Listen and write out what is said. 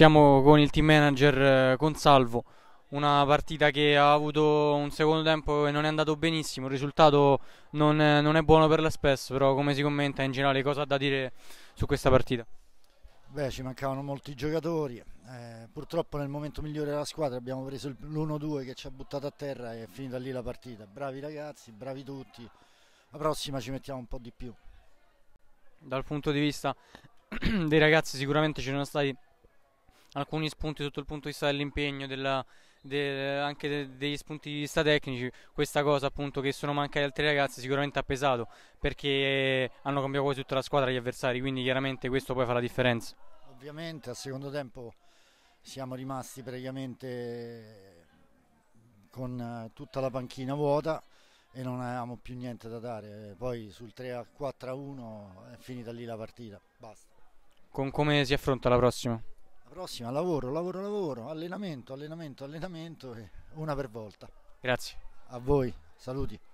Siamo con il team manager eh, Consalvo. una partita che ha avuto un secondo tempo e non è andato benissimo, il risultato non è, eh, non è buono per la Spes, però come si commenta in generale cosa ha da dire su questa partita? Beh, ci mancavano molti giocatori, eh, purtroppo nel momento migliore della squadra abbiamo preso l'1-2 che ci ha buttato a terra e è finita lì la partita, bravi ragazzi, bravi tutti, la prossima ci mettiamo un po' di più. Dal punto di vista dei ragazzi sicuramente ci sono stati alcuni spunti sotto il punto di vista dell'impegno, della, de, anche de, degli spunti di vista tecnici, questa cosa appunto che sono mancati altri ragazzi sicuramente ha pesato perché hanno cambiato quasi tutta la squadra gli avversari, quindi chiaramente questo poi fa la differenza. Ovviamente al secondo tempo siamo rimasti praticamente con eh, tutta la panchina vuota e non avevamo più niente da dare, poi sul 3 4 1 è finita lì la partita, basta. Con come si affronta la prossima? prossima, lavoro, lavoro, lavoro, allenamento, allenamento, allenamento, una per volta. Grazie. A voi, saluti.